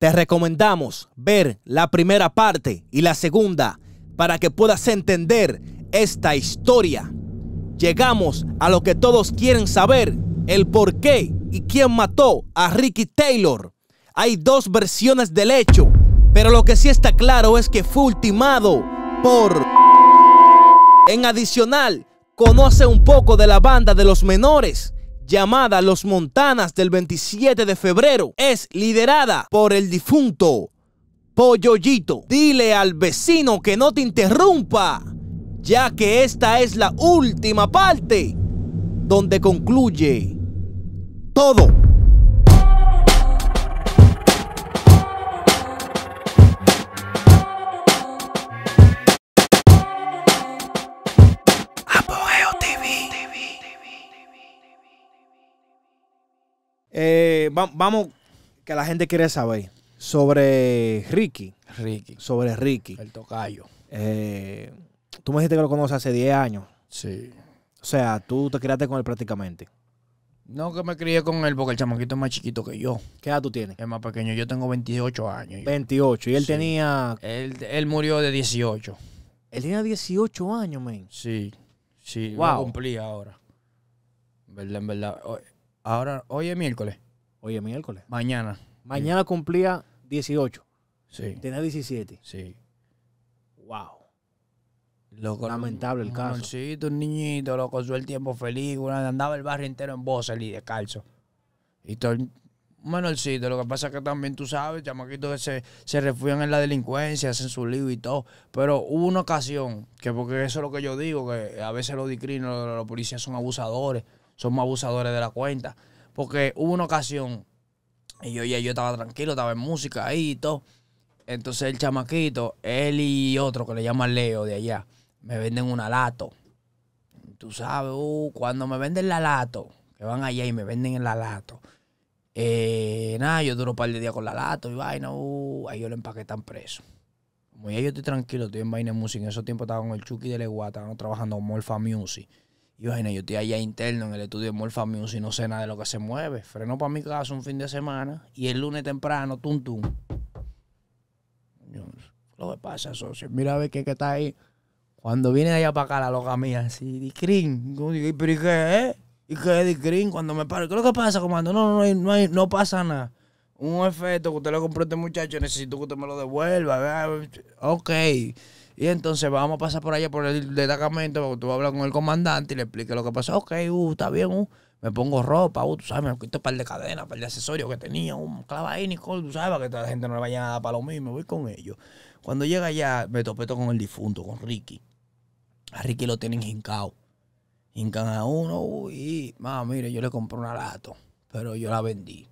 Te recomendamos ver la primera parte y la segunda para que puedas entender esta historia. Llegamos a lo que todos quieren saber, el por qué y quién mató a Ricky Taylor. Hay dos versiones del hecho, pero lo que sí está claro es que fue ultimado por... En adicional, conoce un poco de la banda de los menores llamada Los Montanas del 27 de febrero es liderada por el difunto Polloyito. Dile al vecino que no te interrumpa, ya que esta es la última parte donde concluye todo. Eh, vamos, que la gente quiere saber sobre Ricky. Ricky. Sobre Ricky. El tocayo. Eh, tú me dijiste que lo conoces hace 10 años. Sí. O sea, tú te criaste con él prácticamente. No, que me crié con él porque el chamaquito es más chiquito que yo. ¿Qué edad tú tienes? Es más pequeño, yo tengo 28 años. 28, y él tenía... Él, murió de 18. Él tenía 18 años, men. Sí, sí, wow. lo cumplí ahora. En verdad, en verdad. Ahora, hoy es miércoles. Hoy es miércoles. Mañana. Mañana cumplía 18. Sí. Tenía 17. Sí. Wow. Lamentable el caso. sí, un niñito, loco, su el tiempo feliz, andaba el barrio entero en voz y descalzo. Y todo el lo que pasa es que también tú sabes, chamaquitos que se, se refugian en la delincuencia, hacen su lío y todo. Pero hubo una ocasión, que porque eso es lo que yo digo, que a veces los discrinos, los policías son abusadores somos abusadores de la cuenta. Porque hubo una ocasión, y yo, ya yo estaba tranquilo, estaba en música ahí y todo. Entonces el chamaquito, él y otro que le llaman Leo de allá, me venden una lato. Tú sabes, uh, cuando me venden la lato, que van allá y me venden la lato. Eh, nada, yo duro un par de días con la lato y vaina, uh, ahí yo lo tan preso. Como ya yo estoy tranquilo, estoy en vaina en música. En esos tiempos estaba con el Chucky de Leguata, ¿no? trabajando con Morfa Music yo estoy allá interno en el estudio de Morfa y no sé nada de lo que se mueve. Freno para mi casa un fin de semana y el lunes temprano, tum, tum. lo pasa, socio, mira a ver qué, está ahí. Cuando viene allá para acá la loca mía, así, discrín. y qué es? Eh? ¿Y qué es discrín? Cuando me paro, ¿qué es lo que pasa, comando? No, no, no, no, no pasa nada. Un efecto que usted lo compró a este muchacho, necesito que usted me lo devuelva. Ok y entonces vamos a pasar por allá por el destacamento, tú vas a hablar con el comandante y le expliques lo que pasó. Ok, uh, está bien, uh. Me pongo ropa, uh, tú sabes, me quito un par de cadenas, un par de accesorios que tenía, un uh, ahí, Nicole, tú sabes, para que la gente no le vaya nada para lo mismo, voy con ellos. Cuando llega allá, me topeto con el difunto, con Ricky. A Ricky lo tienen hincado. Hincan a uno, y... más mire, yo le compré una lata, pero yo la vendí.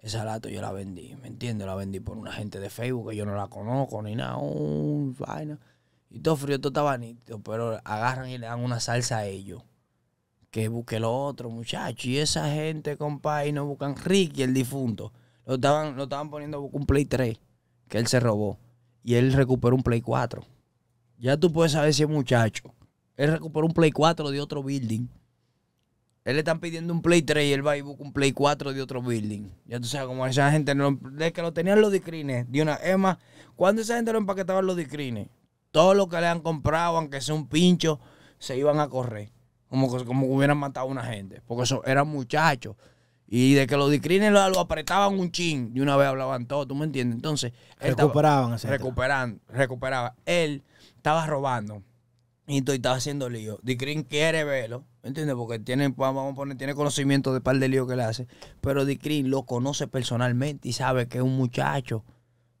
Esa lata yo la vendí, ¿me entiendes? La vendí por una gente de Facebook que yo no la conozco ni nada, una vaina. Y todo frío, todo estaba pero agarran y le dan una salsa a ellos. Que busque lo otro, muchachos. Y esa gente, compa y no buscan Ricky, el difunto. Lo estaban, lo estaban poniendo a buscar un Play 3, que él se robó. Y él recuperó un Play 4. Ya tú puedes saber si es muchacho. Él recuperó un Play 4 de otro building. Él le están pidiendo un Play 3 y él va y busca un Play 4 de otro building. Ya tú sabes, cómo esa gente, no, desde que lo tenían los discrines de una. Emma más, cuando esa gente lo empaquetaba los discrines todo lo que le han comprado, aunque sea un pincho, se iban a correr. Como que, como hubieran matado a una gente. Porque eso, eran muchachos. Y de que los dicrines lo, lo, apretaban un chin. De una vez hablaban todo, ¿tú me entiendes? Entonces. recuperaban, Recuperaban, recuperaba. Él estaba robando. Y estaba haciendo lío. Dicrin quiere verlo, ¿entiendes? Porque tiene, vamos poner, tiene conocimiento de par de lío que le hace. Pero Dicrin lo conoce personalmente y sabe que es un muchacho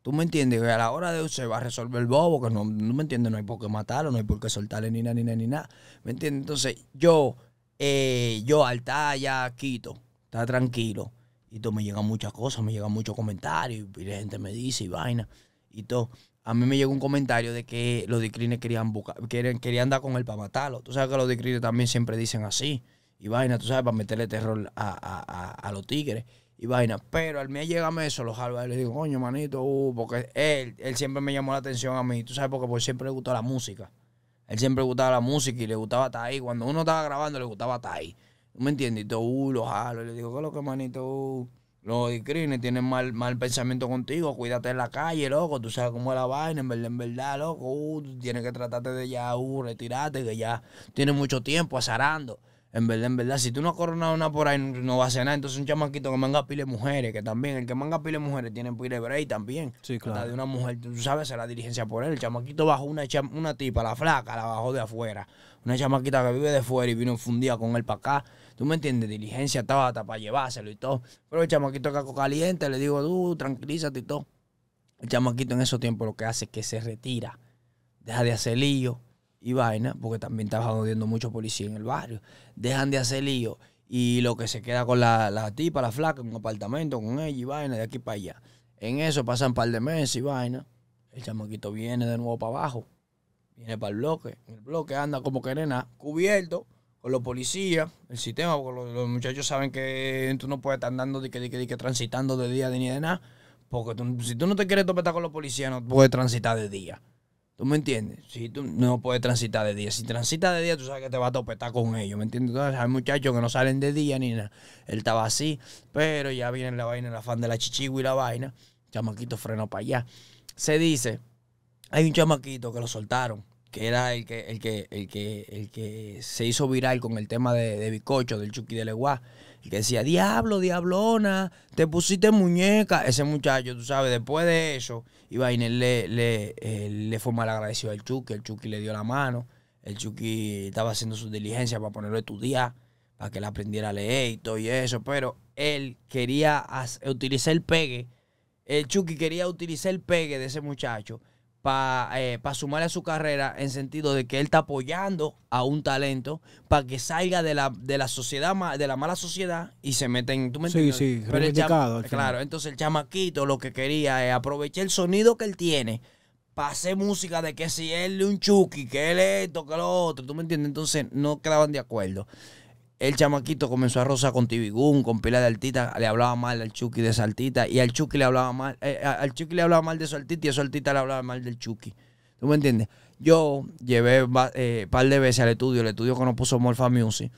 ¿Tú me entiendes? Que a la hora de se va a resolver el bobo, que no, me entiendes, no hay por qué matarlo, no hay por qué soltarle ni nada, ni nada, ni nada. ¿Me entiendes? Entonces, yo, eh, yo al estar ya quito, está tranquilo. Y todo me llegan muchas cosas, me llegan muchos comentarios, y la gente me dice y vaina, y todo. A mí me llegó un comentario de que los discrines querían querían, andar con él para matarlo. Tú sabes que los discrines también siempre dicen así, y vaina, tú sabes, para meterle terror a los tigres y vaina. Pero al mes llega eso, los y le digo, coño, manito, uh, porque él, él siempre me llamó la atención a mí. Tú sabes, porque, por siempre le gustó la música. Él siempre gustaba la música y le gustaba estar ahí. Cuando uno estaba grabando, le gustaba estar ahí. ¿No me entiendes? Y todo, uh, los le digo, ¿qué es lo que, manito? Uh, los discrines tienen mal, mal pensamiento contigo, cuídate en la calle, loco, tú sabes cómo es la vaina, en verdad, en verdad, loco, uh, tienes que tratarte de ya, uh, retirarte, que ya tiene mucho tiempo azarando. En verdad, en verdad, si tú no has una por ahí, no va a hacer nada. Entonces, un chamaquito que manga pile mujeres, que también, el que manga pile mujeres tiene pile break también. Sí, claro. La de una mujer, tú sabes, la dirigencia por él. El chamaquito bajó una, una tipa, la flaca, la bajó de afuera. Una chamaquita que vive de fuera y vino fundida con él para acá. ¿Tú me entiendes? Diligencia estaba para llevárselo y todo. Pero el chamaquito caco caliente, le digo, tú, tranquilízate y todo. El chamaquito en esos tiempos lo que hace es que se retira, deja de hacer lío y vaina, porque también estaban odiando mucho policía en el barrio. Dejan de hacer lío y lo que se queda con la, la tipa, la flaca, en un apartamento con ella y vaina de aquí para allá. En eso pasan un par de meses y vaina. El chamaquito viene de nuevo para abajo. Viene para el bloque. el bloque anda como que nena, cubierto con los policías, el sistema, porque los, muchachos saben que tú no puedes estar andando de que, que, que transitando de día de ni de nada. Porque si tú no te quieres topetar con los policías, no puedes transitar de día. ¿Tú me entiendes? Si tú no puedes transitar de día. Si transitas de día, tú sabes que te va a topetar con ellos, ¿me entiendes? Entonces, hay muchachos que no salen de día ni nada. Él estaba así, pero ya viene la vaina, la afán de la chichigua y la vaina. Chamaquito frenó para allá. Se dice, hay un chamaquito que lo soltaron, que era el que, el que, el que, el que se hizo viral con el tema de, de Bicocho, del Chucky de Leguá. Que decía, diablo, diablona, te pusiste muñeca. Ese muchacho, tú sabes, después de eso, y le, le, eh, le fue mal agradecido al Chucky, el Chucky le dio la mano, el Chucky estaba haciendo su diligencia para ponerlo a estudiar, para que él aprendiera a leer y todo y eso, pero él quería utilizar el pegue, el Chucky quería utilizar el pegue de ese muchacho para eh, sumarle a su carrera en sentido de que él está apoyando a un talento para que salga de la, sociedad de la mala sociedad y se mete en tú me sí entiendes? sí Pero claro entonces el chamaquito lo que quería es aprovechar el sonido que él tiene para hacer música de que si él es un chuki que él es esto que lo otro tú me entiendes entonces no quedaban de acuerdo el chamaquito comenzó a rosa con Tibigún, con pila de Altita, le hablaba mal al Chucky de Saltita y al Chucky le hablaba mal, eh, al le hablaba mal de su y a su le hablaba mal del Chucky. ¿Tú me entiendes? Yo llevé un eh, par de veces al estudio, el estudio que nos puso Morfa Music,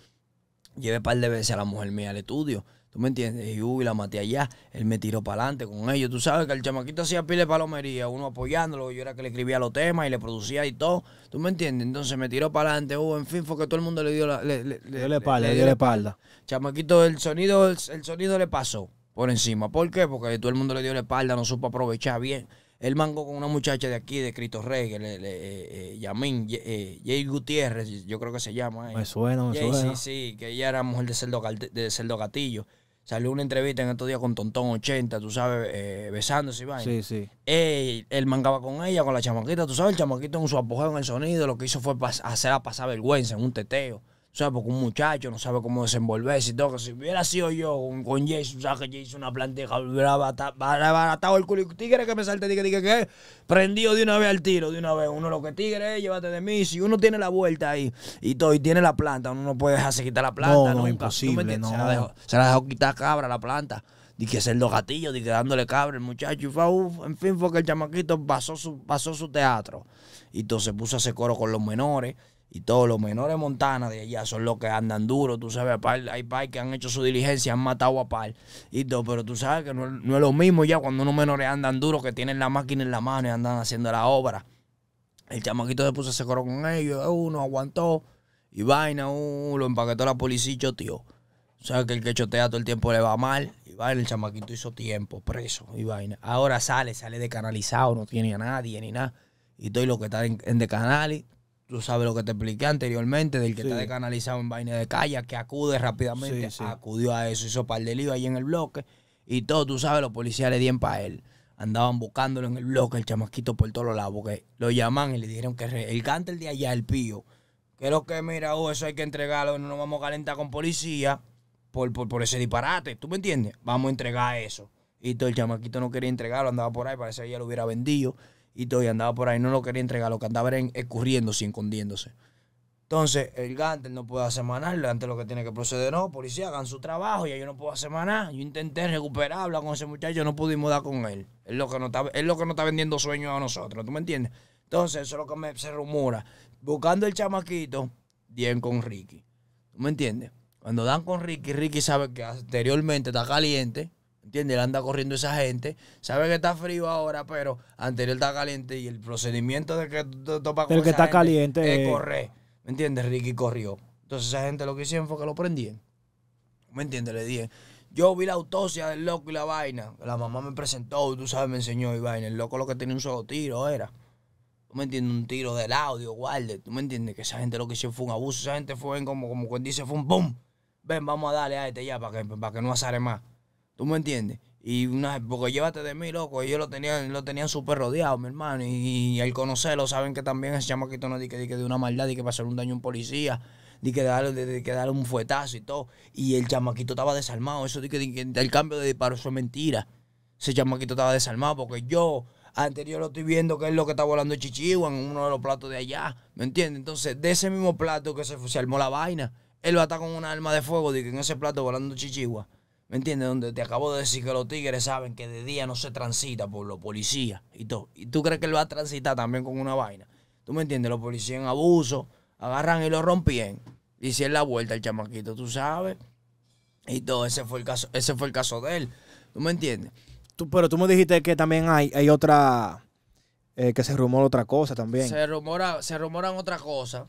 llevé un par de veces a la mujer mía al estudio. ¿Tú me entiendes? Y uy, la maté allá. Él me tiró para adelante con ellos. Tú sabes que el chamaquito hacía pile de palomería, uno apoyándolo. Yo era que le escribía los temas y le producía y todo. ¿Tú me entiendes? Entonces me tiró para adelante. Uh, en fin, fue que todo el mundo le dio la, le, dio la espalda. Le Chamaquito, el sonido, el, sonido le pasó por encima. ¿Por qué? Porque todo el mundo le dio la espalda, no supo aprovechar bien. Él mangó con una muchacha de aquí, de Cristo Rey, que le, le eh, eh, eh, Jay Gutiérrez, yo creo que se llama. Eh. Me suena, me suena. Sí, sí, que ella era mujer de Cerdo, de Cerdo Gatillo. Salió una entrevista en estos días con Tontón 80, tú sabes, eh, besándose y vaina. Sí, sí. Él, él mangaba con ella, con la chamaquita. Tú sabes, el chamaquito en su apogeo en el sonido, lo que hizo fue hacerla pasar vergüenza en un teteo sea Porque un muchacho no sabe cómo desenvolverse y todo. Que si hubiera sido yo con, con Jason, ¿sabes? Que Jason una plantilla, hubiera abaratado el culo tigre que me salte, ¿Dije tigre, que prendido de una vez al tiro, de una vez. Uno lo que tigre es, llévate de mí. Si uno tiene la vuelta ahí y todo, y tiene la planta, uno no puede dejarse quitar la planta. No, no, imposible, no. Se la, dejó, quitar cabra la planta Dije, que el los gatillos, di que dándole cabra el muchacho. Y fue, en fin, fue que el chamaquito pasó su, pasó su teatro. Y entonces puso a hacer coro con los menores y todos los menores montanas de allá son los que andan duro, tú sabes, hay par que han hecho su diligencia, han matado a par y todo, pero tú sabes que no, es lo mismo ya cuando unos menores andan duro que tienen la máquina en la mano y andan haciendo la obra. El chamaquito se puso a coro con ellos, eh, uno aguantó y vaina, uno uh, uh, lo empaquetó la policía y choteó. O sea que el que chotea todo el tiempo le va mal. Y vaina, el chamaquito hizo tiempo, preso y vaina. Ahora sale, sale de canalizado, no tiene a nadie ni nada. Y todo lo que está en, en de tú sabes lo que te expliqué anteriormente, del que está decanalizado en vaina de calle, que acude rápidamente, acudió a eso, hizo par de lío ahí en el bloque y todo, tú sabes, los policías le dieron para él. Andaban buscándolo en el bloque, el chamaquito por todos lados, porque lo llaman y le dijeron que el el de allá, el pío, que lo que mira, oh, eso hay que entregarlo, no nos vamos a calentar con policía por, por, ese disparate, ¿tú me entiendes? Vamos a entregar eso. Y todo el chamaquito no quería entregarlo, andaba por ahí, parece que ya lo hubiera vendido y todo, andaba por ahí, no lo quería entregar, lo que andaba era escurriéndose, escondiéndose. Entonces, el gante no puede hacer maná, el lo que tiene que proceder, no, policía, hagan su trabajo, y yo no puedo hacer maná. Yo intenté recuperar, con ese muchacho, no pudimos dar con él. Es lo que no está, es lo que no está vendiendo sueños a nosotros, ¿tú me entiendes? Entonces, eso es lo que se rumora. Buscando el chamaquito, bien con Ricky. ¿Tú me entiendes? Cuando dan con Ricky, Ricky sabe que anteriormente está caliente ¿Entiendes? Él anda corriendo esa gente. Sabe que está frío ahora, pero anterior está caliente y el procedimiento de que tú topas con el que está caliente. Es correr. ¿Me entiendes? Ricky corrió. Entonces esa gente lo que hicieron fue que lo prendían. ¿Me entiendes? Le dije, yo vi la autopsia del loco y la vaina. La mamá me presentó, y tú sabes, me enseñó y vaina. El loco lo que tenía un solo tiro era. ¿Tú me entiendes? Un tiro del audio, guarde. ¿Tú me entiendes? Que esa gente lo que hicieron fue un abuso. Esa gente fue como, como cuando dice, fue un boom. Ven, vamos a darle a este ya para que, para que no asare más. ¿Tú me entiendes? Y una, porque llévate de mí, loco. Ellos lo tenían, lo tenían súper rodeado, mi hermano. Y, al conocerlo, saben que también ese chamaquito no di que, de una maldad, di que a hacer un daño a un policía, di que darle, de, que darle un fuetazo y todo. Y el chamaquito estaba desarmado. Eso di que, el cambio de disparo, su es mentira. Ese chamaquito estaba desarmado porque yo anterior lo estoy viendo que es lo que está volando Chichihua, en uno de los platos de allá. ¿Me entiendes? Entonces, de ese mismo plato que se, armó la vaina, él va a estar con un arma de fuego, di que en ese plato volando Chichihua. ¿Me entiendes? Donde te acabo de decir que los tigres saben que de día no se transita por los policías y todo. Y tú crees que él va a transitar también con una vaina. ¿Tú me entiendes? Los policías en abuso agarran y lo rompían. Y si es la vuelta el chamaquito, tú sabes. Y todo, ese fue el caso, ese fue el caso de él. ¿Tú me entiendes? Tú, pero tú me dijiste que también hay, hay otra. Eh, que se rumora otra cosa también. Se rumora, se rumoran otra cosa.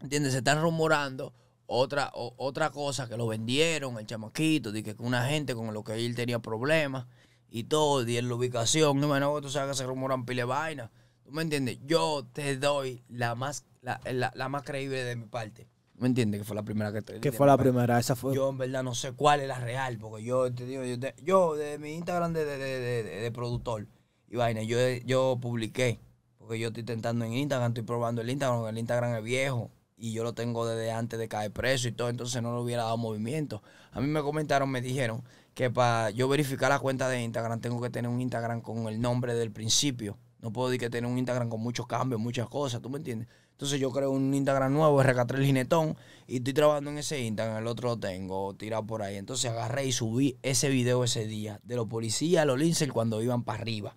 ¿Entiendes? Se están rumorando otra, otra cosa que lo vendieron, el chamaquito, de que una gente con lo que él tenía problemas y todo, y en la ubicación, y bueno, tú sabes que se rumoran pile vaina. ¿Tú me entiendes? Yo te doy la más, la, más creíble de mi parte. ¿Me entiendes? Que fue la primera que te Que fue la primera, esa fue. Yo en verdad no sé cuál es la real, porque yo te digo, yo, yo de mi Instagram de, productor y vaina, yo, yo publiqué, porque yo estoy intentando en Instagram, estoy probando el Instagram, el Instagram es viejo, y yo lo tengo desde antes de caer preso y todo, entonces no le hubiera dado movimiento. A mí me comentaron, me dijeron que para yo verificar la cuenta de Instagram tengo que tener un Instagram con el nombre del principio. No puedo decir que tener un Instagram con muchos cambios, muchas cosas, ¿tú me entiendes? Entonces yo creo un Instagram nuevo, rk el Ginetón, y estoy trabajando en ese Instagram, el otro lo tengo tirado por ahí. Entonces agarré y subí ese video ese día de los policías, los linces cuando iban para arriba.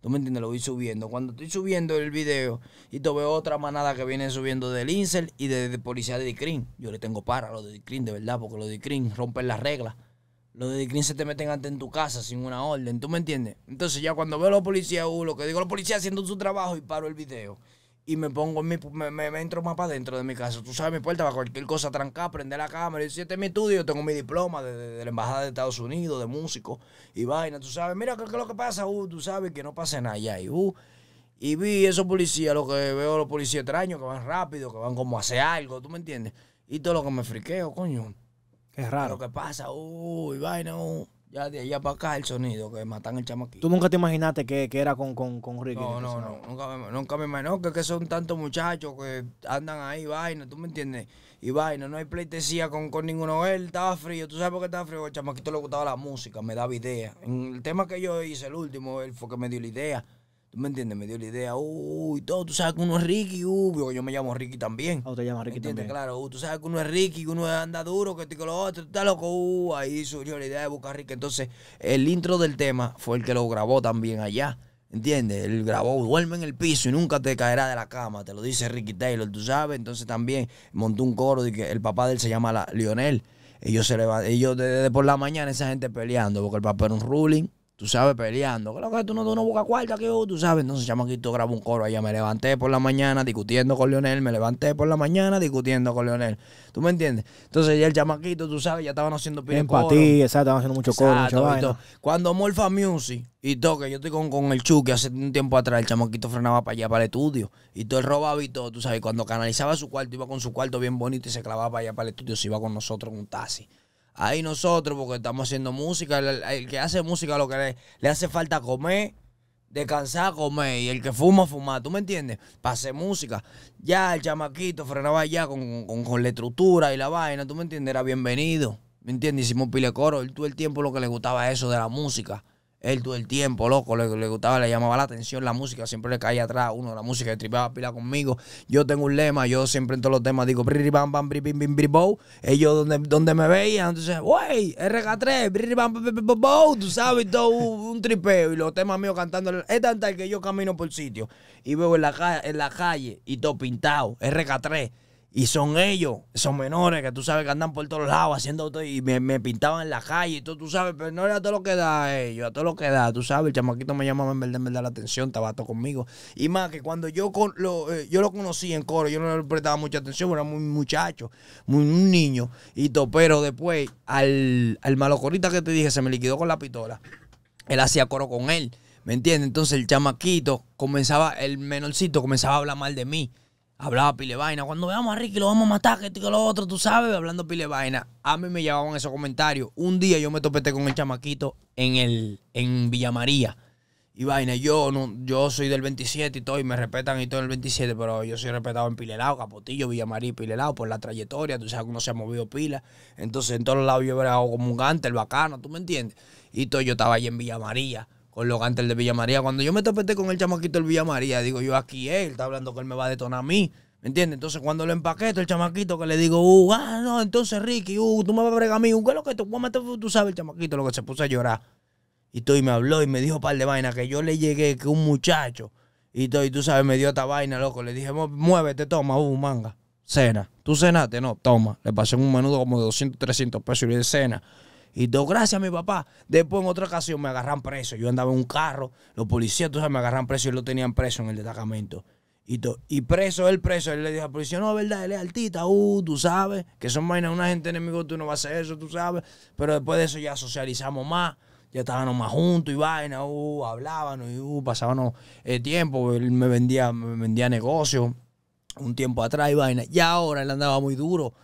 ¿Tú me entiendes? Lo voy subiendo. Cuando estoy subiendo el video y te veo otra manada que viene subiendo del Incel y de, policía de Dicrin. Yo le tengo para a los de Dicrin, de verdad, porque los de Green rompen las reglas. Los de Dicrin se te meten antes en tu casa sin una orden. ¿Tú me entiendes? Entonces ya cuando veo a los policías, uh, lo que digo, los policías haciendo su trabajo y paro el video y me pongo mi, me, me entro más para adentro de mi casa. Tú sabes, mi puerta a cualquier cosa trancar, prender la cámara. Y si este es mi estudio, tengo mi diploma de, la Embajada de Estados Unidos, de músico y vaina. Tú sabes, mira, ¿qué es lo que pasa? Uh, tú sabes que no pasa nada ahí. Y, uh, y vi esos policías, lo que veo los policías extraños, que van rápido, que van como a hacer algo, ¿tú me entiendes? Y todo lo que me friqueo, coño. Qué raro. Lo que pasa, uh, y vaina, uh. Ya de allá para acá el sonido que matan el chamaquito. ¿Tú nunca te imaginaste que, era con, con, Ricky? No, no, no, nunca me, nunca me imaginé que, son tantos muchachos que andan ahí, vaina, ¿tú me entiendes? Y vaina, no hay pleitesía con, con ninguno. Él estaba frío, ¿tú sabes por qué estaba frío? El chamaquito le gustaba la música, me daba idea. el tema que yo hice, el último, él fue que me dio la idea. ¿Tú me entiendes? Me dio la idea, uy, todo, tú sabes que uno es Ricky, uy, yo me llamo Ricky también. Ah, te llama Ricky Claro, tú sabes que uno es Ricky, que uno anda duro, que estoy con otro, tú estás loco, uy, uh, ahí surgió la idea de buscar Ricky. Entonces, el intro del tema fue el que lo grabó también allá. ¿Entiendes? Él grabó, duerme en el piso y nunca te caerá de la cama, te lo dice Ricky Taylor, tú sabes. Entonces también montó un coro de que el papá de él se llama Lionel. Ellos se levantan, ellos desde por la mañana esa gente peleando, porque el papá era un ruling tú sabes, peleando. Claro que tú no, tú no boca cuarta, que tú sabes. Entonces, chamaquito, grabó un coro allá. Me levanté por la mañana discutiendo con Leonel. Me levanté por la mañana discutiendo con Leonel. ¿Tú me entiendes? Entonces, ya el chamaquito, tú sabes, ya estaban haciendo En Empatía, exacto, estaban haciendo mucho coro, mucho Cuando Morfa Music y toque, yo estoy con, con el Chucky hace un tiempo atrás, el chamaquito frenaba para allá, para el estudio. Y todo el robaba y todo, tú sabes. Cuando canalizaba su cuarto, iba con su cuarto bien bonito y se clavaba para allá, para el estudio, se iba con nosotros en un taxi ahí nosotros, porque estamos haciendo música, el, que hace música lo que le, hace falta comer, descansar, comer, y el que fuma, fumar, ¿tú me entiendes? Para hacer música. Ya el chamaquito frenaba ya con, con, la estructura y la vaina, ¿tú me entiendes? Era bienvenido, ¿me entiendes? Hicimos pile coro, él todo el tiempo lo que le gustaba eso de la música. Él todo el tiempo, loco, le, gustaba, le llamaba la atención la música, siempre le caía atrás uno, la música, tripeaba pila conmigo. Yo tengo un lema, yo siempre en todos los temas digo, bri bam bam, Ellos donde, donde me veían, entonces, wey, RK3, tú sabes, todo un tripeo. Y los temas míos cantando, es tan tal que yo camino por sitio y veo en la, en la calle y todo pintado, RK3 y son ellos, son menores que tú sabes que andan por todos lados haciendo todo y me, me pintaban en la calle y todo, tú sabes, pero no era todo lo que da ellos, a todo lo que da, tú sabes, el chamaquito me llamaba en verdad, en verdad la atención, estaba todo conmigo. Y más que cuando yo lo, eh, yo lo conocí en coro, yo no le prestaba mucha atención, era muy muchacho, muy, niño y todo, pero después al, al corita que te dije, se me liquidó con la pistola, él hacía coro con él, ¿me entiendes? Entonces el chamaquito comenzaba, el menorcito comenzaba a hablar mal de mí hablaba pile vaina. Cuando veamos a Ricky lo vamos a matar, que esto lo otro, tú sabes, hablando pile vaina. A mí me llevaban esos comentarios. Un día yo me topé con el chamaquito en el en Villa María. Y vaina, yo no, yo soy del 27 y todo, y me respetan y todo el 27, pero yo soy respetado en Pilelao, Capotillo, Villa María y por la trayectoria, tú sabes que uno se ha movido pila. Entonces en todos los lados yo he como un gante, el bacano, ¿tú me entiendes? Y todo yo estaba ahí en Villa María con los el de Villa María. Cuando yo me topé con el chamaquito del Villa María, digo yo aquí él, está hablando que él me va a detonar a mí. ¿Me entiendes? Entonces cuando lo empaqueto, el chamaquito que le digo, uh, ah, no, entonces Ricky, uh, tú me vas a bregar a mí, uh, ¿qué es lo que tú, tú sabes, el chamaquito, lo que se puso a llorar. Y tú, y me habló y me dijo un par de vainas que yo le llegué, que un muchacho, y todo, y tú sabes, me dio esta vaina, loco. Le dije, muévete, toma, uh, manga, cena. Tú cenaste, no, toma. Le pasé un menudo como de 200, 300 pesos y le dije, cena. Y dos, gracias a mi papá. Después, en otra ocasión, me agarran preso. Yo andaba en un carro, los policías, tú sabes, me agarran preso y lo tenían preso en el destacamento. Y, y preso, él preso, él le dijo la policía, no, verdad, él es altita, uh, tú sabes, que son vainas, una gente enemigo, tú no vas a hacer eso, tú sabes. Pero después de eso ya socializamos más, ya estábamos más juntos y vaina, uh, hablábamos y uh, pasábamos eh, tiempo, él me vendía, me vendía negocios un tiempo atrás y vaina. Y ahora él andaba muy duro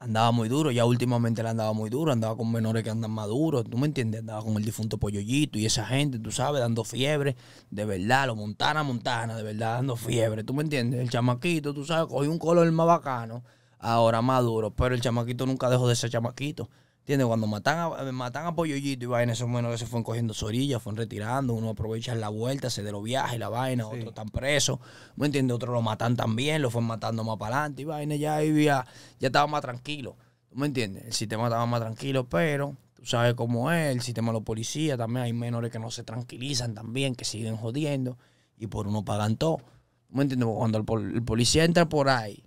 andaba muy duro, ya últimamente le andaba muy duro, andaba con menores que andan maduros, tú me entiendes, andaba con el difunto Pollollito y esa gente, tú sabes, dando fiebre, de verdad, lo Montana, Montana, de verdad, dando fiebre, tú me entiendes, el chamaquito, tú sabes, cogió un color más bacano, ahora maduro, pero el chamaquito nunca dejó de ser chamaquito. ¿Entiendes? Cuando matan a, eh, matan a y vaina, esos menores se fueron cogiendo orillas, fueron retirando, uno aprovecha la vuelta, se de los viajes, la vaina, otros están presos, ¿me entiendes? Otros lo matan también, lo fueron matando más para adelante y vaina, ya ya estaba más tranquilo, ¿me entiendes? El sistema estaba más tranquilo, pero tú sabes cómo es, el sistema de los policías, también hay menores que no se tranquilizan también, que siguen jodiendo y por uno pagan todo, ¿me entiendes? Cuando el policía entra por ahí,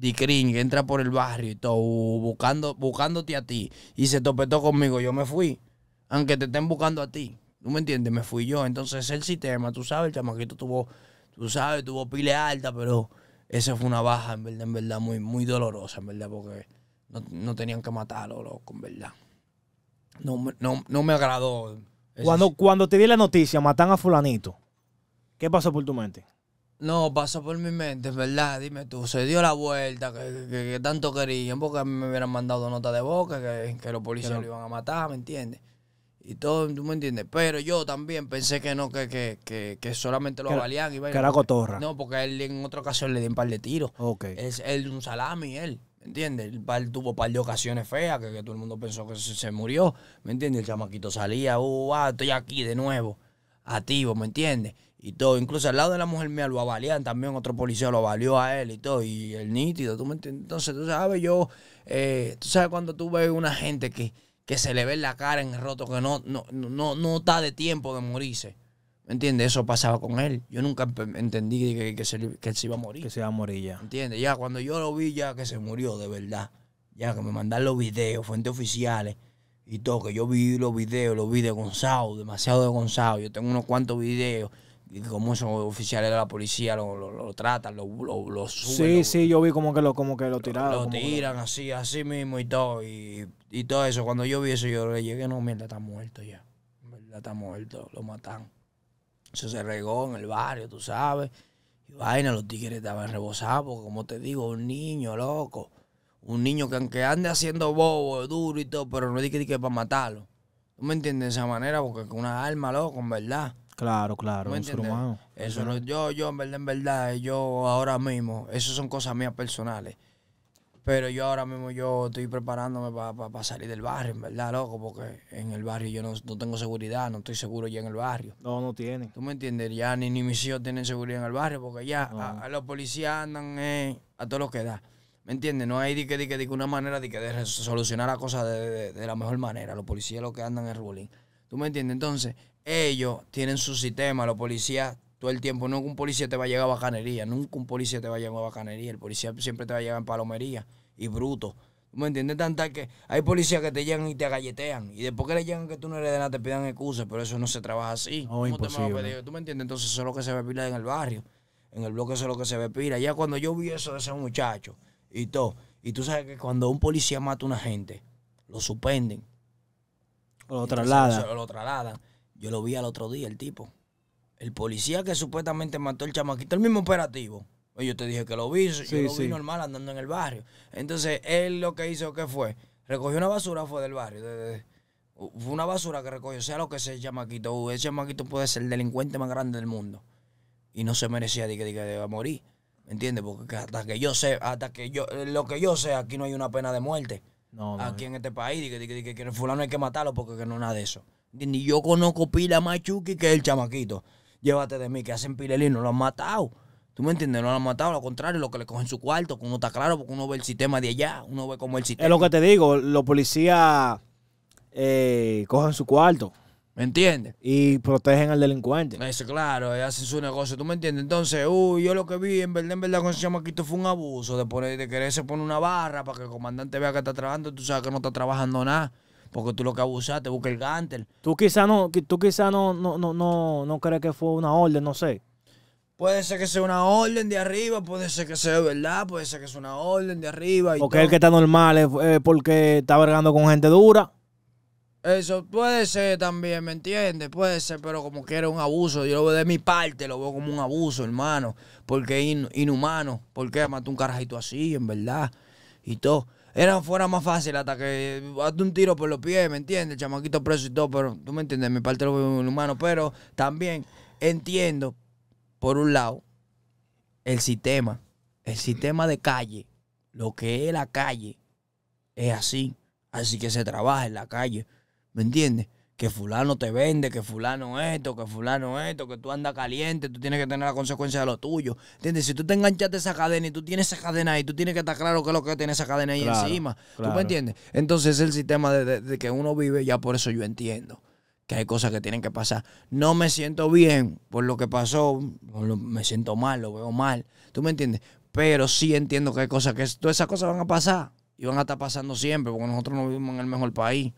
de Cringe entra por el barrio y todo, buscando, buscándote a ti, y se topetó conmigo, yo me fui, aunque te estén buscando a ti. ¿Tú me entiendes? Me fui yo. Entonces el sistema, tú sabes, el chamaquito tuvo, tú sabes, tuvo pile alta, pero esa fue una baja, en verdad, en verdad, muy, muy dolorosa, en verdad, porque no, no tenían que matarlo, loco, en verdad. No, no, no me agradó. Cuando, cuando te di la noticia, matan a fulanito, ¿qué pasó por tu mente? No, pasó por mi mente, ¿verdad? Dime tú, se dio la vuelta que, que, tanto querían porque me hubieran mandado nota de boca, que, que los policías lo iban a matar, ¿me entiendes? Y todo, tú me entiendes. Pero yo también pensé que no, que, que, que, solamente lo avalían. Que era cotorra. No, porque él en otra ocasión le dio un par de tiros. es Él, él un salami, él. ¿Me entiendes? El tuvo un par de ocasiones feas que, todo el mundo pensó que se, se murió. ¿Me entiendes? El chamaquito salía, uh, ah, estoy aquí de nuevo activo, ¿me entiendes? Y todo, incluso al lado de la mujer mía lo avalían también, otro policía lo avalió a él y todo, y el nítido, ¿tú me entiendes? Entonces, tú sabes, yo, eh, tú sabes cuando tú ves una gente que, que se le ve la cara en el roto, que no, no, no, no está de tiempo de morirse. ¿Me entiendes? Eso pasaba con él. Yo nunca entendí que, se, se iba a morir. Que se iba a morir ya. ¿Me ¿Entiendes? Ya cuando yo lo vi, ya que se murió de verdad. Ya que me mandaron los videos, fuentes oficiales y todo, que yo vi los videos, los videos de Gonzalo, demasiado de Gonzalo. Yo tengo unos cuantos videos y como esos oficiales de la policía, lo, tratan, lo, lo, suben, Sí, sí, yo vi como que lo, como que lo tiraron. Lo, tiran así, así mismo y todo. Y, todo eso. Cuando yo vi eso, yo le llegué, no, mierda, está muerto ya. Mierda, está muerto, lo matan. Eso se regó en el barrio, tú sabes. Y vaina, los tigres estaban rebosados, como te digo, un niño, loco un niño que aunque ande haciendo bobo, duro y todo, pero no dije que para matarlo. ¿Tú me entiendes? De esa manera, porque con una arma, loco, en verdad. Claro, claro, un ser humano. Eso no, yo, yo, en verdad, en verdad, yo ahora mismo, eso son cosas mías personales. Pero yo ahora mismo yo estoy preparándome para salir del barrio, en verdad, loco, porque en el barrio yo no, tengo seguridad, no estoy seguro ya en el barrio. No, no tiene. ¿Tú me entiendes? Ya ni, ni mis hijos tienen seguridad en el barrio, porque ya a, los policías andan eh, a todo lo que da. ¿Me entiendes? No hay que, de una manera de, que de solucionar la cosa de, la mejor manera. Los policías lo que andan en ruling. ¿Tú me entiendes? Entonces, ellos tienen su sistema, los policías todo el tiempo. Nunca un policía te va a llegar a bacanería, nunca un policía te va a llegar a bacanería. El policía siempre te va a llegar en palomería y bruto. ¿Tú me entiendes? Tanta que hay policías que te llegan y te galletean. Y después que le llegan que tú no eres de nada, te pidan excusas, pero eso no se trabaja así. Me ¿Tú me entiendes? Entonces eso es lo que se ve pila en el barrio. En el bloque eso es lo que se ve pila. Ya cuando yo vi eso de ese muchacho, y todo. Y tú sabes que cuando un policía mata a una gente, lo suspenden. O lo trasladan. lo Yo lo vi al otro día, el tipo. El policía que supuestamente mató el chamaquito, el mismo operativo. Yo te dije que lo vi, yo lo vi normal andando en el barrio. Entonces, él lo que hizo, ¿qué fue? Recogió una basura, fue del barrio. fue una basura que recogió, sea lo que sea el chamaquito. Uh, ese chamaquito puede ser el delincuente más grande del mundo. Y no se merecía de que diga, morir. ¿Entiendes? Porque hasta que yo sé, hasta que yo, eh, lo que yo sé, aquí no hay una pena de muerte. No, aquí en este país, que, que, que, fulano hay que matarlo porque no es nada de eso. Ni yo conozco pila machuki chuki que el chamaquito. Llévate de mí, que hacen pilelín, no lo han matado. ¿Tú me entiendes? No lo han matado, lo contrario, lo que le cogen su cuarto, que uno está claro, porque uno ve el sistema de allá, uno ve cómo el sistema. Es lo que te digo, los policías eh, cogen su cuarto. ¿Me entiendes? Y protegen al delincuente. Eso, claro, hacen su negocio, ¿tú me entiendes? Entonces, uy, yo lo que vi, en verdad, en verdad, con ese chamaquito fue un abuso de, poner, de una barra para que el comandante vea que está trabajando, tú sabes que no está trabajando nada. Porque tú lo que abusaste, busca el gantel. Tú quizá no, tú quizá no, no, no, no, no crees que fue una orden, no sé. Puede ser que sea una orden de arriba, puede ser que sea verdad, puede ser que sea una orden de arriba. porque que está normal es porque está vergando con gente dura. Eso puede ser también, ¿me entiendes? Puede ser, pero como que era un abuso. Yo lo veo de mi parte, lo veo como un abuso, hermano. Porque es inhumano. Porque mató un carajito así, en verdad. Y todo. Era fuera más fácil hasta que eh, hazte un tiro por los pies, ¿me entiendes? El chamaquito preso y todo, pero tú me entiendes, mi parte lo veo inhumano. Pero también entiendo, por un lado, el sistema. El sistema de calle, lo que es la calle, es así. Así que se trabaja en la calle. ¿Me entiendes? Que fulano te vende, que fulano esto, que fulano esto, que tú andas caliente, tú tienes que tener la consecuencia de lo tuyo. ¿Entiendes? Si tú te enganchaste esa cadena y tú tienes esa cadena ahí, tú tienes que estar claro qué es lo que tiene esa cadena ahí encima. ¿Tú me entiendes? Entonces es el sistema de, que uno vive, ya por eso yo entiendo que hay cosas que tienen que pasar. No me siento bien por lo que pasó, me siento mal, lo veo mal. ¿Tú me entiendes? Pero sí entiendo que hay cosas que todas esas cosas van a pasar y van a estar pasando siempre, porque nosotros no vivimos en el mejor país.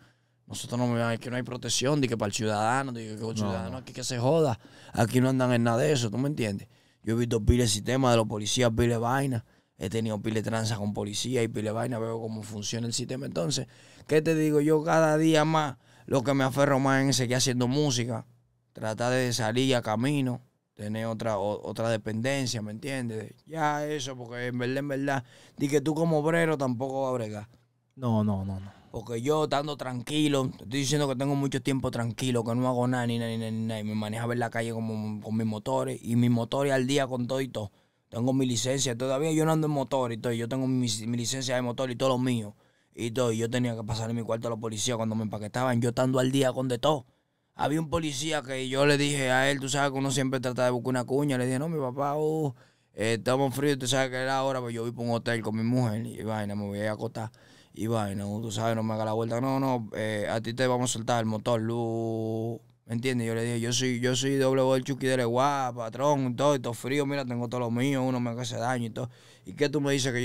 Nosotros no me que no hay protección, de que para el ciudadano, de que el ciudadano aquí que se joda. Aquí no andan en nada de eso, ¿tú me entiendes? Yo he visto piles de sistemas de los policías, piles vaina vainas. He tenido piles de con policía y piles vaina veo cómo funciona el sistema. Entonces, ¿qué te digo? Yo cada día más, lo que me aferro más es seguir haciendo música, tratar de salir a camino, tener otra, otra dependencia, ¿me entiendes? Ya eso, porque en verdad, en verdad, di que tú como obrero tampoco vas a bregar. No, no, no, no. Porque yo estando tranquilo, estoy diciendo que tengo mucho tiempo tranquilo, que no hago nada ni nada ni nada, y me manejo a ver la calle como, con mis motores y mis motores al día con todo y todo. Tengo mi licencia, todavía yo no ando en motor y todo, yo tengo mi, licencia de motor y todo lo mío. Y todo, y yo tenía que pasar en mi cuarto a los policías cuando me empaquetaban, yo estando al día con de todo. Había un policía que yo le dije a él, tú sabes que uno siempre trata de buscar una cuña, le dije, no, mi papá, uh, eh, estamos fríos, tú sabes que era hora, pues yo voy para un hotel con mi mujer y vaina, me voy a acostar. Y bueno, tú sabes, no me haga la vuelta. No, no, eh, a ti te vamos a soltar el motor, luz. ¿Me entiendes? Yo le dije, yo soy, yo soy doble bol Chucky de Leguá, patrón, todo, y todo frío, mira, tengo todo lo mío, uno me hace daño y todo. ¿Y qué tú me dices que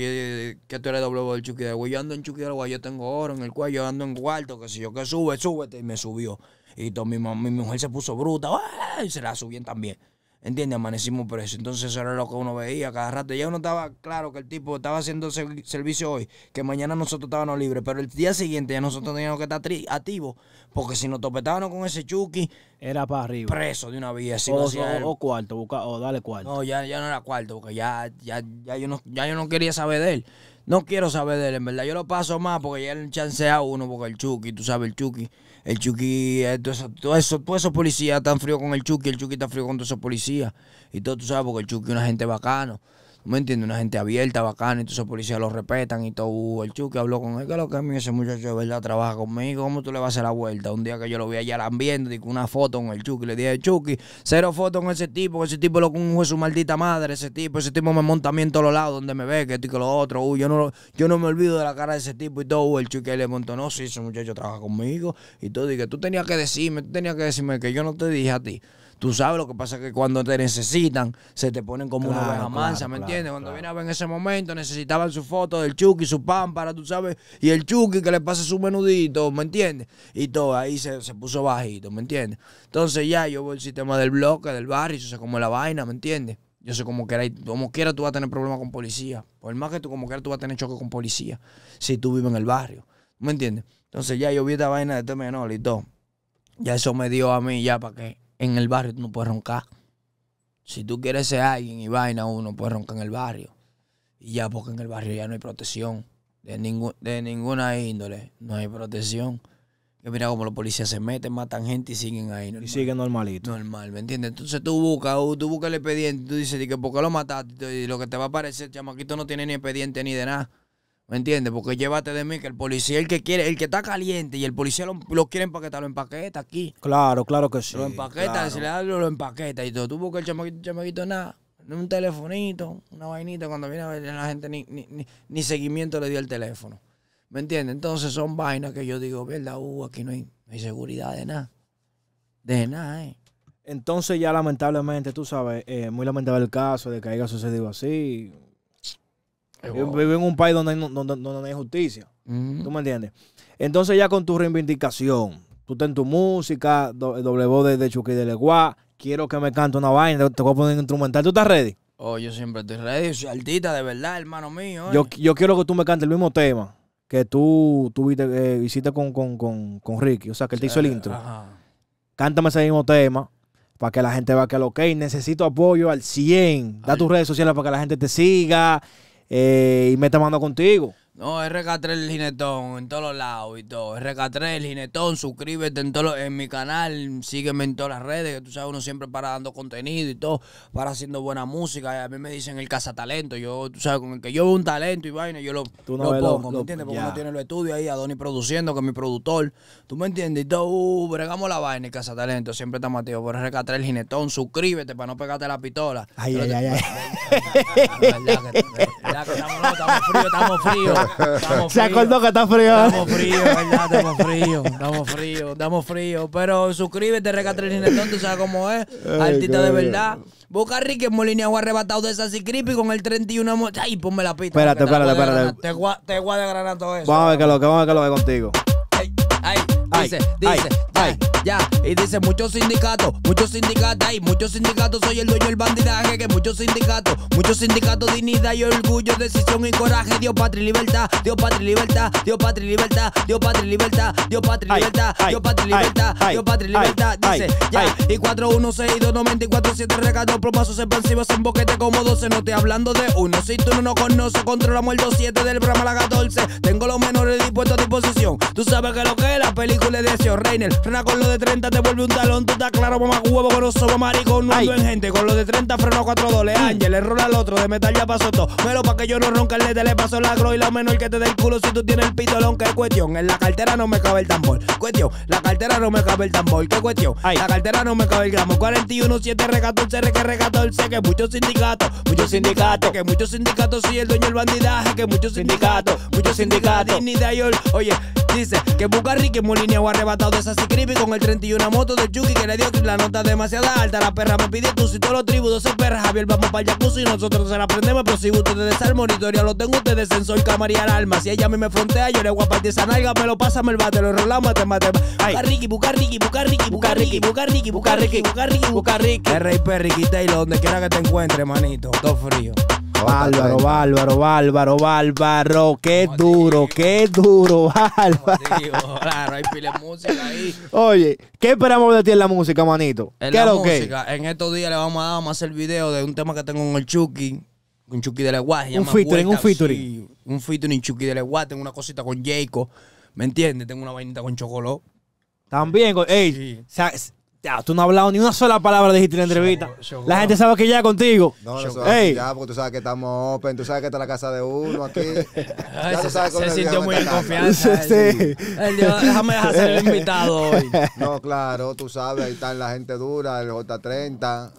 yo que tú eres doble bol Chucky de Yo ando en Chucky de Guay yo tengo oro en el cuello, yo ando en cuarto, que si yo, que sube, súbete. Y me subió. Y todo, mi, mi mujer se puso bruta, y se la subió también. ¿Entiendes? Amanecimos presos. Entonces eso era lo que uno veía cada rato. Ya uno estaba claro que el tipo estaba haciendo servicio hoy, que mañana nosotros estábamos libres, pero el día siguiente ya nosotros teníamos que estar activos, porque si nos topetábamos con ese chuki, era para arriba. Preso de una vida o, cuarto, busca, o dale cuarto. No, ya, ya no era cuarto, porque ya, ya, ya, yo no, quería saber de él. No quiero saber de él, en verdad. Yo lo paso más porque ya le chancea uno, porque el Chucky, tú sabes, el Chucky. El Chucky, eh, eso, todos esos policías están fríos con el Chucky, el Chucky está frío con todos esos policías. Y todo, tú sabes, porque el Chucky es una gente bacano. ¿Me entiendo, Una gente abierta, bacana, y todos esos policías lo respetan y todo. Uh, el Chucky habló con él, que lo que a mí ese muchacho de verdad trabaja conmigo, ¿cómo tú le vas a hacer la vuelta? Un día que yo lo vi allá lambiendo, digo una foto con el Chucky, le dije, Chucky, cero foto con ese tipo, ese tipo lo con su maldita madre, ese tipo, ese tipo me monta a mí en todos los lados donde me ve, que estoy con que lo otro, uh, yo no yo no me olvido de la cara de ese tipo y todo, uh, el Chucky le montó, no, sí, ese muchacho trabaja conmigo y todo, y que tú tenías que decirme, tú tenías que decirme que yo no te dije a ti. Tú sabes lo que pasa que cuando te necesitan, se te ponen como una oveja mansa, ¿me entiendes? Cuando viene en ese momento, necesitaban su foto del Chucky, su pámpara, tú sabes, y el Chucky que le pase su menudito, ¿me entiendes? Y todo, ahí se, puso bajito, ¿me entiendes? Entonces ya yo veo el sistema del bloque, del barrio, yo sé como la vaina, ¿me entiendes? Yo sé como quiera, como quiera tú vas a tener problemas con policía. Por más que tú como quiera tú vas a tener choque con policía si tú vives en el barrio. ¿Me entiendes? Entonces ya yo vi esta vaina de este menor y todo. Ya eso me dio a mí ya para que en el barrio tú no puedes roncar. Si tú quieres ser alguien y vaina, uno puede roncar en el barrio. Y ya, porque en el barrio ya no hay protección. De, ninguna índole. No hay protección. Que mira cómo los policías se meten, matan gente y siguen ahí. Y siguen normalito. Normal, ¿me entiendes? Entonces tú buscas, uh, tú buscas el expediente, tú dices, ¿por qué lo mataste? Y lo que te va a parecer, chamaquito, no tiene ni expediente ni de nada. ¿Me entiendes? Porque llévate de mí que el policía, el que quiere, el que está caliente y el policía lo, quiere empaquetar, lo empaqueta aquí. Claro, claro que sí. Lo empaqueta, si le da lo empaqueta y todo. Tú porque el chamaquito, nada. Un telefonito, una vainita, cuando viene a ver la gente ni, ni, ni, seguimiento le dio el teléfono. ¿Me entiendes? Entonces son vainas que yo digo, verdad, uh, aquí no hay, seguridad de nada. De nada, eh. Entonces ya lamentablemente, tú sabes, eh, muy lamentable el caso de que haya sucedido así yo Vivo en un país donde, no hay justicia. ¿Tú me entiendes? Entonces ya con tu reivindicación, tú en tu música, doble voz de, de Chucky de Leguá, quiero que me cante una vaina, te voy a poner un instrumental, ¿tú estás ready? Oh, yo siempre estoy ready, soy altita de verdad, hermano mío. Eh. Yo, quiero que tú me cantes el mismo tema que tú eh, hiciste con, Ricky, o sea, que él te hizo el eh, intro. Cántame ese mismo tema para que la gente vea que lo que necesito apoyo al 100. Da tus redes sociales para que la gente te siga. Eh, y me está mandando contigo. No, RK3 el jinetón en todos los lados y todo. RK3 el jinetón, suscríbete en, todo, en mi canal, sígueme en todas las redes, que tú sabes, uno siempre para dando contenido y todo, para haciendo buena música. A mí me dicen el cazatalento, yo, tú sabes, con el que yo veo un talento y vaina, yo lo, tú no lo pongo, ¿me entiendes? Porque uno tiene los estudios ahí, a Donny produciendo, que es mi productor, ¿tú me entiendes? Y todo, uh, bregamos la vaina y cazatalento, siempre está Mateo. Por RK3 el jinetón, suscríbete para no pegarte la pistola. Ay, ay, ay, ay. estamos, fríos, estamos fríos. Frío, Se acordó que está frío. Estamos fríos, Estamos fríos, estamos fríos, estamos fríos. Pero suscríbete, Recatricinetón, tú sabes cómo es. Artista de verdad. Busca a Ricky en Molina o arrebatado de Sassy Creepy con el 31. Ay, ponme la pista. Espérate, espérate, espérate. Te voy a desgranar todo eso. Vamos a ver que lo vamos a ver que lo ve contigo. Ay, ay dice, dice, ay, ya, Y dice muchos sindicatos, muchos sindicatos, hay muchos sindicatos, soy el dueño del bandidaje, que muchos sindicatos, muchos sindicatos, dignidad y orgullo, decisión y coraje, Dios, patria y libertad, Dios, patria y libertad, Dios, patria y libertad, Dios, patria y libertad, Dios, patria y libertad, Dios, patria y libertad, Dios, patria y libertad, dice, ya. Y siete 7 regalos Propasos expansivos en boquete como 12, no estoy hablando de uno, si tú no nos conoces, controlamos el 27 del programa la 14, tengo los menores dispuestos a disposición, tú sabes que lo que es la película le deseo Reiner. Frena con lo de 30, te vuelve un talón. Tú estás claro, mamá huevo, con los somos maricón. No en gente. Con lo de 30, freno 4 doles. Mm. Ángel, error al otro. De metal ya pasó todo. Melo pa' que yo no ronca el le paso la gro y la menor que te dé el culo si tú tienes el pitolón. Que cuestión. En la cartera no me cabe el tambor. Cuestión. La cartera no me cabe el tambor. Que cuestión. La cartera no me cabe el gramo. 41, 7, que 14 el 14 Que muchos sindicatos, muchos sindicatos. Que muchos sindicatos, si el dueño del bandidaje. Que muchos sindicatos, muchos sindicatos. ayer, oye, dice que busca Ricky Molina Guineo arrebatado de Sassy Creepy con el 31 moto de Yuki que le dio la nota demasiada alta. La perra me pide si todos los tribus, 12 perras. Javier, vamos para allá jacuzzi si nosotros se la prendemos. Pero si ustedes están monitoreo lo tengo ustedes sensor, cámara y alarma. Si ella a mí me frontea, yo le voy a partir esa nalga. Me lo pasa, me el bate, lo enrolamos, te mate. ay Ricky, buscar Ricky, buscar Ricky, buscar Ricky, buscar Ricky, buscar Ricky, buscar Ricky, buscar Ricky. quita y Taylor, donde quiera que te encuentre, manito. Todo frío. Bárbaro, Álvaro, bárbaro, bárbaro. Qué duro, qué duro, bárbaro. hay música ahí. Oye, ¿qué esperamos de ti en la música, manito? En la música, en estos días le vamos a dar, más hacer video de un tema que tengo con el Chucky. un Chucky de Leguaje. Un featuring, un featuring. Sí, un featuring Chucky de Leguaje. Tengo una cosita con Jacob. ¿Me entiendes? Tengo una vainita con Chocoló. También, ey, sea tú no has hablado ni una sola palabra de en la entrevista. la gente sabe que ya contigo. No, ya, porque tú sabes que estamos open, tú sabes que está la casa de uno aquí. se, sintió muy en confianza. Eh, sí. déjame dejar ser el invitado hoy. No, claro, tú sabes, ahí están la gente dura, el J30.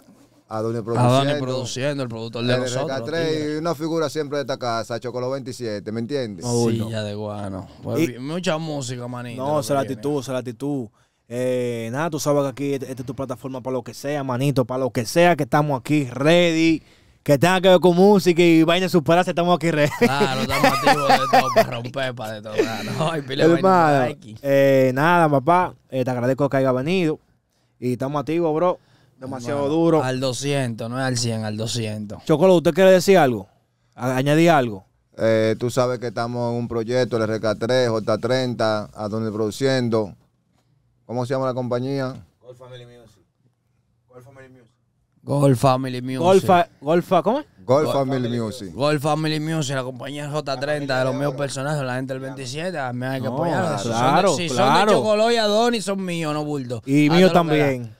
a produciendo. produciendo, el productor de el j 3, y una figura siempre de esta casa, Chocolo 27, ¿me entiendes? Uy, sí, de guano. Pues, mucha música, manito. No, esa la actitud, esa la actitud. Eh, nada, tú sabes que aquí esta este es tu plataforma para lo que sea, manito, para lo que sea que estamos aquí ready. Que tenga que ver con música y vaina sus superarse, estamos aquí ready. Claro, estamos activos de todo, para romper, para de todo. eh, nada, papá, eh, te agradezco que haya venido. Y estamos activos, bro. Demasiado duro. Al 200, no es al 100, al 200. Chocolo, ¿usted quiere decir algo? ¿Añadir algo? Eh, tú sabes que estamos en un proyecto, el RK3, J30, a donde produciendo. ¿Cómo se llama la compañía? Golf Family Music. Golf Family Music. Golf Family Music. Golfa, ¿cómo? Family, Music. Golf Family Music, la compañía J30 de los míos personajes, la gente del 27, Me hay que no, Claro, si son, claro. son de Chocolo y Adonis, son míos, no bulto. Y mío también.